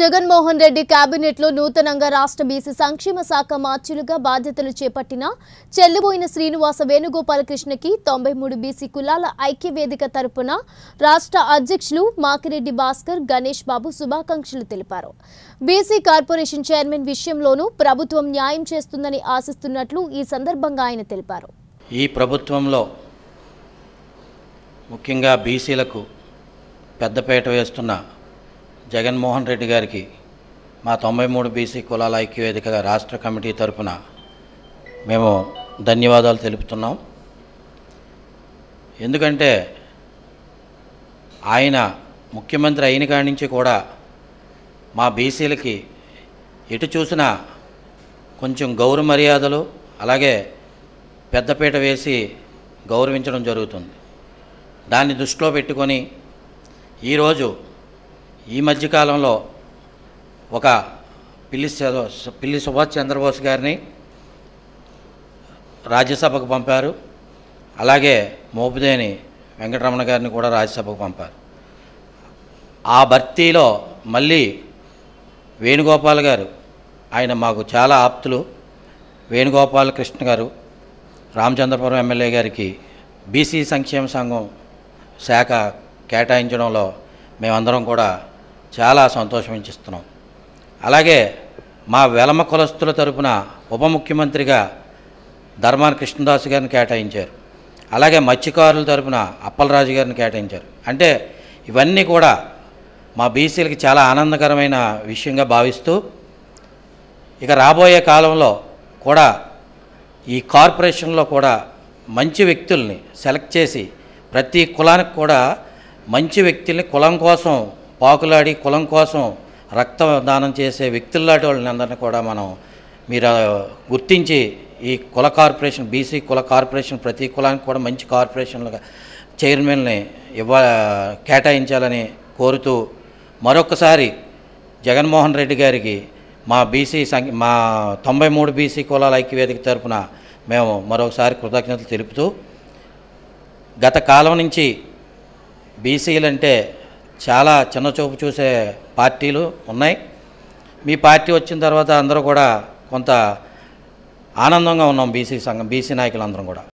జగన్మోహన్ రెడ్డి లో నూతనంగా రాష్ట్ర బీసీ సంక్షేమ శాఖ మార్చులుగా బాధ్యతలు చేపట్టిన చెల్లిబోయిన శ్రీనివాస వేణుగోపాలకృష్ణకి తొంభై మూడు బీసీ కులాల ఐక్య వేదిక తరపున రాష్ట్ర అధ్యక్షులు మాకిరెడ్డి భాస్కర్ గణేష్ బాబు శుభాకాంక్షలు తెలిపారు బీసీ కార్పొరేషన్ చైర్మన్ విషయంలోనూ ప్రభుత్వం న్యాయం చేస్తుందని ఆశిస్తున్నట్లు ఈ సందర్భంగా ఆయన తెలిపారు ఈ ప్రభుత్వంలో ముఖ్యంగా బీసీలకు పెద్దపేట వేస్తున్న జగన్మోహన్ రెడ్డి గారికి మా తొంభై మూడు బీసీ కులాల ఐక్యవేదికగా రాష్ట్ర కమిటీ తరఫున మేము ధన్యవాదాలు తెలుపుతున్నాం ఎందుకంటే ఆయన ముఖ్యమంత్రి అయిన కాడి నుంచి కూడా మా బీసీలకి ఎటు చూసినా కొంచెం గౌరవ మర్యాదలు అలాగే పెద్దపీట వేసి గౌరవించడం జరుగుతుంది దాన్ని దృష్టిలో పెట్టుకొని ఈరోజు ఈ మధ్యకాలంలో ఒక పిల్లి పిల్లి సుభాష్ చంద్రబోస్ గారిని రాజ్యసభకు పంపారు అలాగే మోపుదేని వెంకటరమణ గారిని కూడా రాజ్యసభకు పంపారు ఆ భర్తీలో మళ్ళీ వేణుగోపాల్ గారు ఆయన మాకు చాలా ఆప్తులు వేణుగోపాల్ కృష్ణ గారు రామచంద్రపురం ఎమ్మెల్యే గారికి బీసీ సంక్షేమ సంఘం శాఖ కేటాయించడంలో మేమందరం కూడా చాలా సంతోషించిస్తున్నాం అలాగే మా వెలమ కులస్తుల తరపున ఉప ముఖ్యమంత్రిగా ధర్మాన కృష్ణదాస్ గారిని కేటాయించారు అలాగే మత్స్యకారుల తరపున అప్పలరాజు గారిని కేటాయించారు అంటే ఇవన్నీ కూడా మా బీసీలకి చాలా ఆనందకరమైన విషయంగా భావిస్తూ ఇక రాబోయే కాలంలో కూడా ఈ కార్పొరేషన్లో కూడా మంచి వ్యక్తుల్ని సెలెక్ట్ చేసి ప్రతి కులానికి కూడా మంచి వ్యక్తుల్ని కులం కోసం పాకులాడి కులం కోసం రక్తదానం చేసే వ్యక్తుల్లాంటి వాళ్ళని అందరినీ కూడా మనం మీరు గుర్తించి ఈ కుల కార్పొరేషన్ బీసీ కుల కార్పొరేషన్ ప్రతి కులానికి కూడా మంచి కార్పొరేషన్లుగా చైర్మన్ని ఇవ్వ కేటాయించాలని కోరుతూ మరొకసారి జగన్మోహన్ రెడ్డి గారికి మా బీసీ సంఖ్య మా తొంభై మూడు బీసీ కులాల ఐక్యవేదిక తరఫున మేము మరొకసారి కృతజ్ఞతలు తెలుపుతూ గత కాలం నుంచి బీసీలంటే చాలా చిన్న చూపు చూసే పార్టీలు ఉన్నాయి మీ పార్టీ వచ్చిన తర్వాత అందరూ కూడా కొంత ఆనందంగా ఉన్నాం బీసీ సంఘం బీసీ నాయకులందరం కూడా